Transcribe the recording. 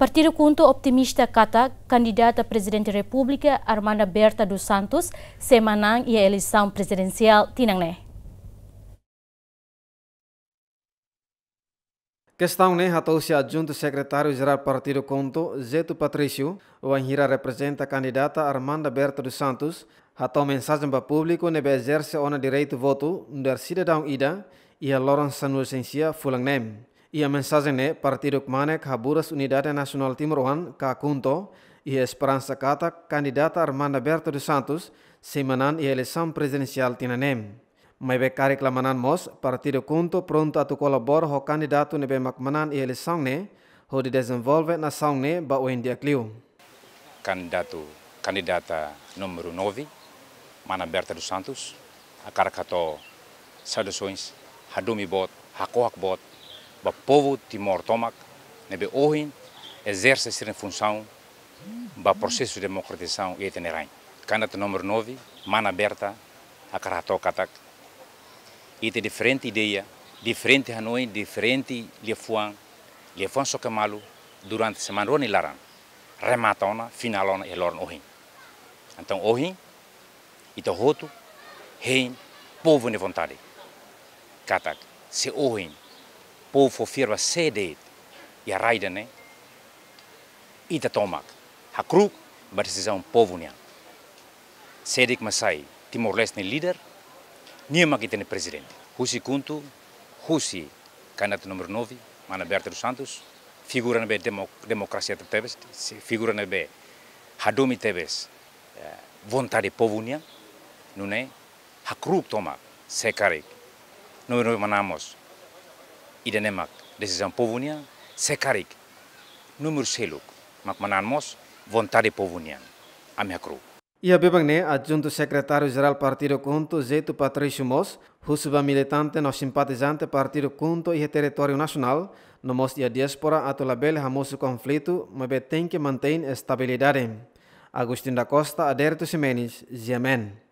Partido Kunto optimista kata candidata Presiden presidente Armanda Berta dos Santos, semanang ia e eleição presidencial tinangne. né. Questão né, atau se adjunto secretário-geral Partido Conto, Zeto Patricio o Anjira representa a candidata Armanda Berta dos Santos, atau mensagem para público ne exerce ona direito voto, dar cidadão ida, ia e Lawrence Sanuel Sensia fulang nem. Ia ne partiduk manek Haburas Unidade Nacional timuruan ka kunto ia esperansa kata kandidata Armanda Berto dos Santos, semanan e Presidensial eleição presidencial Tinanem. Mas beca reclamanan mos, partiduk Kunto pronto Atu Kolabor ho kandidatu nebe makmanan ia a ne, ho Di desenvolve Na saun ne ba o India kliu. Kandidatu kandidata número Novi Mana Berto dos Santos, akar kato sadosoins hadumi bot, hakohak bot, o povo Timor Tomac, nebe ohin, exerce a função ba processo de democratização e itinerante. Candidato número 9, mano aberta, a Karato Katak. E tem diferente ideia, diferente Hanoi, diferente Liefuan, Liefuan Sokemalo, é durante a semana Rony Laran. Rematona, finalona e lorna ohin. Então ohin, e to roto, rein, povo de vontade. Katak, se ohin, povo firwa sede ya raida ne ita tomak hakru bersesan povo sede sedik masai timor leste líder nem aqui tem presidente Rusi Kunto Rusi candidato número 9 Mana Berta dos Santos figura na be democracia tebes figura na be hadumi tebes vontade povo nya não é hakru tomak sekarik não é manamos Idenemak, decisão povunia sekarik número seluk, makmananmos, vontade povuniana. A minha cruz. E a Bebangne, adjunto secretário-geral Partido Conto, Zeto Patrício Mos, Rusuba militante no simpatizante Partido Conto e território nacional, no Mos e a diáspora atolabel hamoso conflito, mas tem que manter estabilidade. Agustin da Costa, Aderto Ximenes, Ziemen.